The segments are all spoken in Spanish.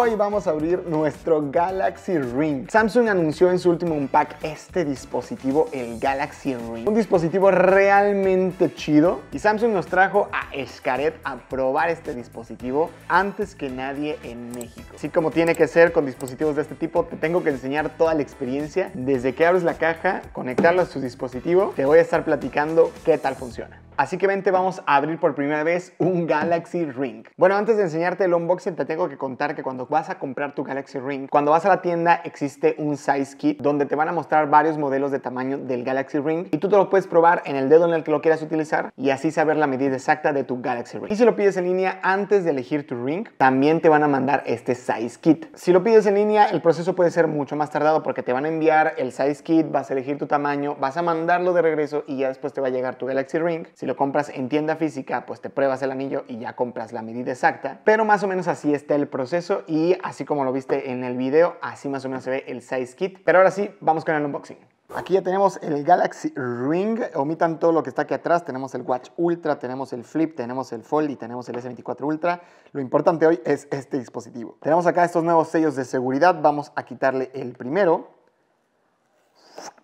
Hoy vamos a abrir nuestro Galaxy Ring. Samsung anunció en su último unpack este dispositivo, el Galaxy Ring. Un dispositivo realmente chido y Samsung nos trajo a Escaret a probar este dispositivo antes que nadie en México. Así como tiene que ser con dispositivos de este tipo, te tengo que enseñar toda la experiencia. Desde que abres la caja, conectarlo a su dispositivo, te voy a estar platicando qué tal funciona. Así que vente, vamos a abrir por primera vez un Galaxy Ring. Bueno, antes de enseñarte el unboxing, te tengo que contar que cuando vas a comprar tu Galaxy Ring, cuando vas a la tienda existe un size kit donde te van a mostrar varios modelos de tamaño del Galaxy Ring y tú te lo puedes probar en el dedo en el que lo quieras utilizar y así saber la medida exacta de tu Galaxy Ring. Y si lo pides en línea antes de elegir tu Ring, también te van a mandar este size kit. Si lo pides en línea, el proceso puede ser mucho más tardado porque te van a enviar el size kit, vas a elegir tu tamaño, vas a mandarlo de regreso y ya después te va a llegar tu Galaxy Ring lo compras en tienda física, pues te pruebas el anillo y ya compras la medida exacta. Pero más o menos así está el proceso y así como lo viste en el video, así más o menos se ve el size kit. Pero ahora sí, vamos con el unboxing. Aquí ya tenemos el Galaxy Ring, omitan todo lo que está aquí atrás, tenemos el Watch Ultra, tenemos el Flip, tenemos el Fold y tenemos el S24 Ultra. Lo importante hoy es este dispositivo. Tenemos acá estos nuevos sellos de seguridad, vamos a quitarle el primero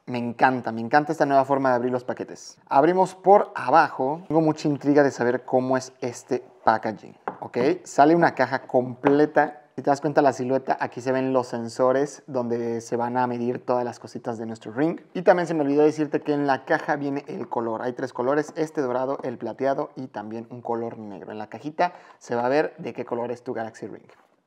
me encanta, me encanta esta nueva forma de abrir los paquetes. Abrimos por abajo. Tengo mucha intriga de saber cómo es este packaging, ¿ok? Sale una caja completa si te das cuenta la silueta, aquí se ven los sensores donde se van a medir todas las cositas de nuestro ring. Y también se me olvidó decirte que en la caja viene el color. Hay tres colores, este dorado, el plateado y también un color negro. En la cajita se va a ver de qué color es tu Galaxy Ring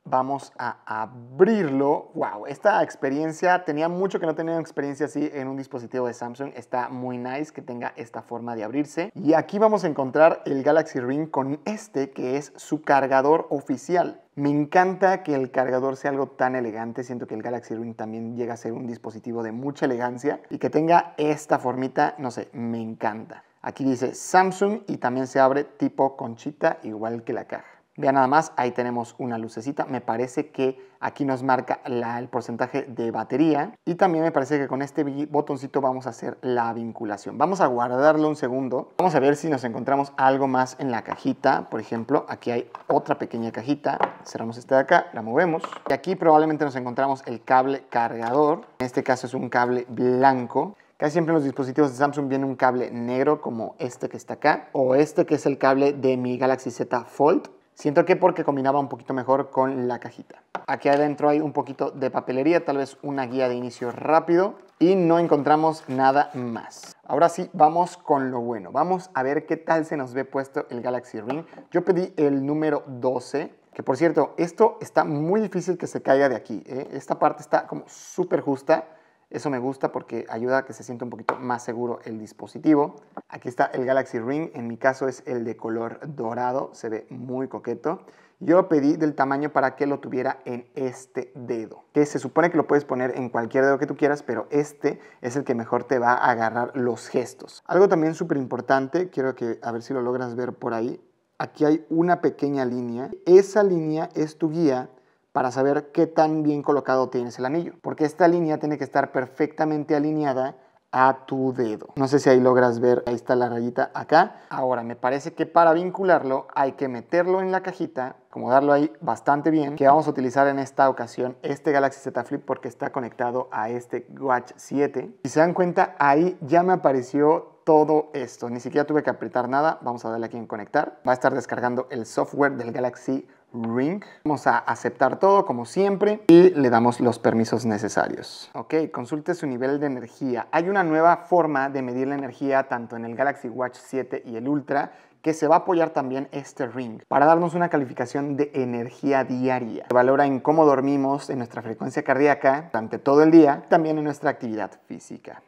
vamos a abrirlo. ¡Wow! Esta experiencia, tenía mucho que no tenía experiencia así en un dispositivo de Samsung. Está muy nice que tenga esta forma de abrirse. Y aquí vamos a encontrar el Galaxy Ring con este que es su cargador oficial. Me encanta que el cargador sea algo tan elegante. Siento que el Galaxy Ring también llega a ser un dispositivo de mucha elegancia y que tenga esta formita, no sé, me encanta. Aquí dice Samsung y también se abre tipo conchita igual que la caja. Vean nada más, ahí tenemos una lucecita. Me parece que aquí nos marca la, el porcentaje de batería. Y también me parece que con este botoncito vamos a hacer la vinculación. Vamos a guardarlo un segundo. Vamos a ver si nos encontramos algo más en la cajita. Por ejemplo, aquí hay otra pequeña cajita. Cerramos esta de acá, la movemos. Y aquí probablemente nos encontramos el cable cargador. En este caso es un cable blanco. Casi siempre en los dispositivos de Samsung viene un cable negro como este que está acá o este que es el cable de mi Galaxy Z Fold Siento que porque combinaba un poquito mejor con la cajita. Aquí adentro hay un poquito de papelería, tal vez una guía de inicio rápido y no encontramos nada más. Ahora sí, vamos con lo bueno. Vamos a ver qué tal se nos ve puesto el Galaxy Ring. Yo pedí el número 12, que por cierto, esto está muy difícil que se caiga de aquí. ¿eh? Esta parte está como súper justa eso me gusta porque ayuda a que se sienta un poquito más seguro el dispositivo. Aquí está el Galaxy Ring, en mi caso es el de color dorado, se ve muy coqueto. Yo lo pedí del tamaño para que lo tuviera en este dedo, que se supone que lo puedes poner en cualquier dedo que tú quieras, pero este es el que mejor te va a agarrar los gestos. Algo también súper importante, quiero que a ver si lo logras ver por ahí, aquí hay una pequeña línea, esa línea es tu guía para saber qué tan bien colocado tienes el anillo, porque esta línea tiene que estar perfectamente alineada a tu dedo. No sé si ahí logras ver, ahí está la rayita acá. Ahora, me parece que para vincularlo hay que meterlo en la cajita, darlo ahí bastante bien, que vamos a utilizar en esta ocasión este Galaxy Z Flip porque está conectado a este Watch 7. Si se dan cuenta, ahí ya me apareció todo esto. Ni siquiera tuve que apretar nada. Vamos a darle aquí en conectar. Va a estar descargando el software del Galaxy ring. Vamos a aceptar todo como siempre y le damos los permisos necesarios. Ok, consulte su nivel de energía. Hay una nueva forma de medir la energía tanto en el Galaxy Watch 7 y el Ultra que se va a apoyar también este ring para darnos una calificación de energía diaria. Se valora en cómo dormimos, en nuestra frecuencia cardíaca durante todo el día, también en nuestra actividad física.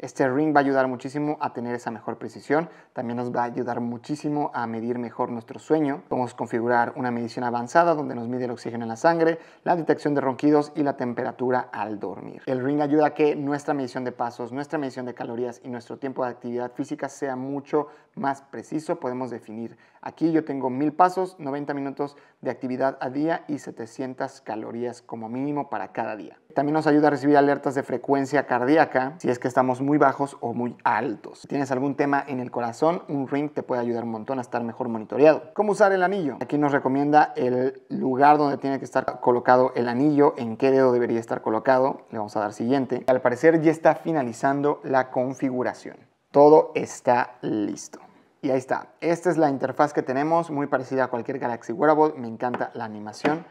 Este ring va a ayudar muchísimo a tener esa mejor precisión, también nos va a ayudar muchísimo a medir mejor nuestro sueño. Podemos configurar una medición avanzada donde nos mide el oxígeno en la sangre, la detección de ronquidos y la temperatura al dormir. El ring ayuda a que nuestra medición de pasos, nuestra medición de calorías y nuestro tiempo de actividad física sea mucho más preciso. Podemos definir, aquí yo tengo 1000 pasos, 90 minutos de actividad a día y 700 calorías como mínimo para cada día. También nos ayuda a recibir alertas de frecuencia cardíaca si es que estamos muy muy bajos o muy altos. Si tienes algún tema en el corazón, un ring te puede ayudar un montón a estar mejor monitoreado. ¿Cómo usar el anillo? Aquí nos recomienda el lugar donde tiene que estar colocado el anillo, en qué dedo debería estar colocado. Le vamos a dar siguiente. Al parecer ya está finalizando la configuración. Todo está listo. Y ahí está. Esta es la interfaz que tenemos, muy parecida a cualquier Galaxy Wearable. Me encanta la animación.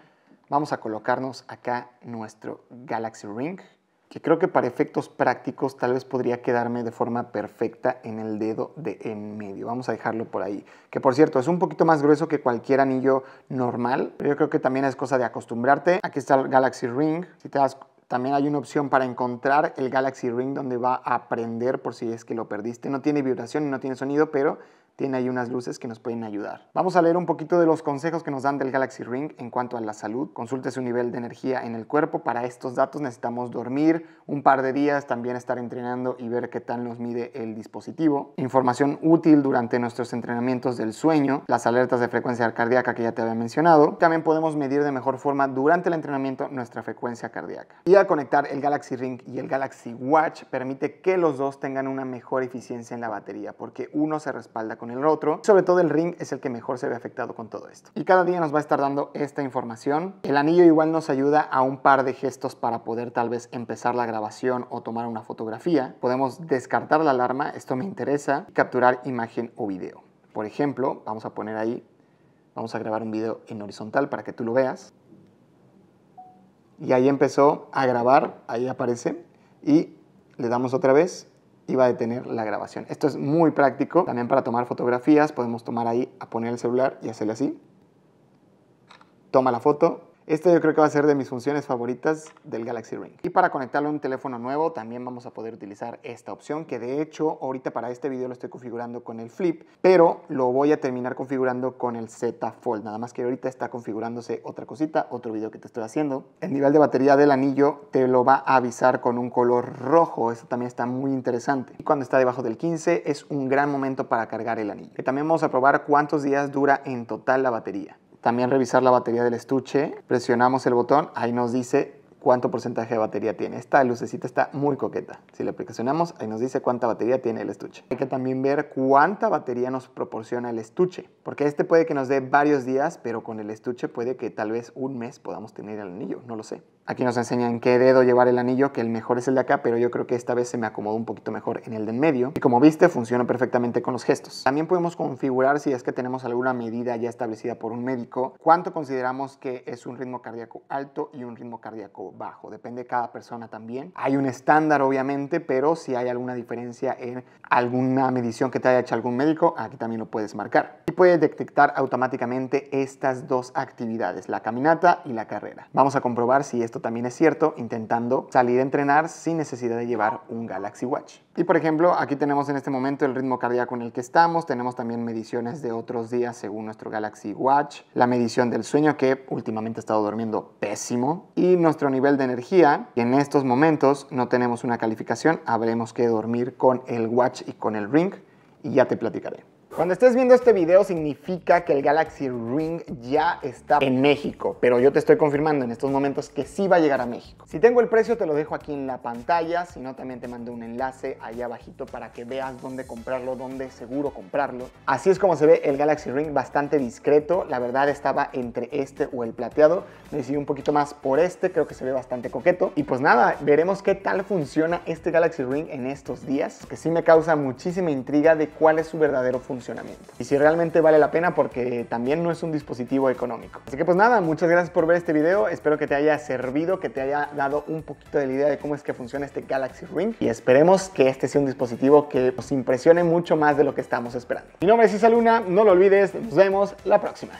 Vamos a colocarnos acá nuestro Galaxy Ring que creo que para efectos prácticos tal vez podría quedarme de forma perfecta en el dedo de en medio. Vamos a dejarlo por ahí. Que por cierto, es un poquito más grueso que cualquier anillo normal, pero yo creo que también es cosa de acostumbrarte. Aquí está el Galaxy Ring. también hay una opción para encontrar el Galaxy Ring donde va a aprender por si es que lo perdiste. No tiene vibración y no tiene sonido, pero tiene ahí unas luces que nos pueden ayudar. Vamos a leer un poquito de los consejos que nos dan del Galaxy Ring en cuanto a la salud. Consulte su nivel de energía en el cuerpo. Para estos datos necesitamos dormir un par de días, también estar entrenando y ver qué tal nos mide el dispositivo. Información útil durante nuestros entrenamientos del sueño, las alertas de frecuencia cardíaca que ya te había mencionado. También podemos medir de mejor forma durante el entrenamiento nuestra frecuencia cardíaca. Y al conectar el Galaxy Ring y el Galaxy Watch permite que los dos tengan una mejor eficiencia en la batería porque uno se respalda con el otro. Sobre todo el ring es el que mejor se ve afectado con todo esto. Y cada día nos va a estar dando esta información. El anillo igual nos ayuda a un par de gestos para poder tal vez empezar la grabación o tomar una fotografía. Podemos descartar la alarma, esto me interesa, capturar imagen o video. Por ejemplo, vamos a poner ahí, vamos a grabar un video en horizontal para que tú lo veas. Y ahí empezó a grabar, ahí aparece. Y le damos otra vez iba a detener la grabación. Esto es muy práctico. También para tomar fotografías podemos tomar ahí, a poner el celular y hacerle así. Toma la foto, esta yo creo que va a ser de mis funciones favoritas del Galaxy Ring. Y para conectarlo a un teléfono nuevo también vamos a poder utilizar esta opción que de hecho ahorita para este video lo estoy configurando con el Flip, pero lo voy a terminar configurando con el Z Fold. Nada más que ahorita está configurándose otra cosita, otro video que te estoy haciendo. El nivel de batería del anillo te lo va a avisar con un color rojo, eso también está muy interesante. Y cuando está debajo del 15 es un gran momento para cargar el anillo. Y también vamos a probar cuántos días dura en total la batería. También revisar la batería del estuche. Presionamos el botón, ahí nos dice cuánto porcentaje de batería tiene. Esta lucecita está muy coqueta. Si le aplicacionamos ahí nos dice cuánta batería tiene el estuche. Hay que también ver cuánta batería nos proporciona el estuche, porque este puede que nos dé varios días, pero con el estuche puede que tal vez un mes podamos tener el anillo, no lo sé. Aquí nos enseñan qué dedo llevar el anillo, que el mejor es el de acá, pero yo creo que esta vez se me acomodó un poquito mejor en el de en medio. Y como viste, funciona perfectamente con los gestos. También podemos configurar si es que tenemos alguna medida ya establecida por un médico, cuánto consideramos que es un ritmo cardíaco alto y un ritmo cardíaco bajo. Depende de cada persona también. Hay un estándar, obviamente, pero si hay alguna diferencia en alguna medición que te haya hecho algún médico, aquí también lo puedes marcar. Y puedes detectar automáticamente estas dos actividades, la caminata y la carrera. Vamos a comprobar si esto también es cierto intentando salir a entrenar sin necesidad de llevar un Galaxy Watch. Y por ejemplo, aquí tenemos en este momento el ritmo cardíaco en el que estamos, tenemos también mediciones de otros días según nuestro Galaxy Watch, la medición del sueño que últimamente he estado durmiendo pésimo y nuestro nivel nivel de energía, y en estos momentos no tenemos una calificación, habremos que dormir con el watch y con el ring y ya te platicaré. Cuando estés viendo este video significa que el Galaxy Ring ya está en México, pero yo te estoy confirmando en estos momentos que sí va a llegar a México. Si tengo el precio te lo dejo aquí en la pantalla, si no también te mando un enlace ahí abajito para que veas dónde comprarlo, dónde seguro comprarlo. Así es como se ve el Galaxy Ring, bastante discreto, la verdad estaba entre este o el plateado, me decidí un poquito más por este, creo que se ve bastante coqueto. Y pues nada, veremos qué tal funciona este Galaxy Ring en estos días, que sí me causa muchísima intriga de cuál es su verdadero funcionamiento y si realmente vale la pena porque también no es un dispositivo económico. Así que pues nada, muchas gracias por ver este video. Espero que te haya servido, que te haya dado un poquito de la idea de cómo es que funciona este Galaxy Ring. Y esperemos que este sea un dispositivo que nos impresione mucho más de lo que estamos esperando. Mi nombre es Isaluna, Luna, no lo olvides, nos vemos la próxima.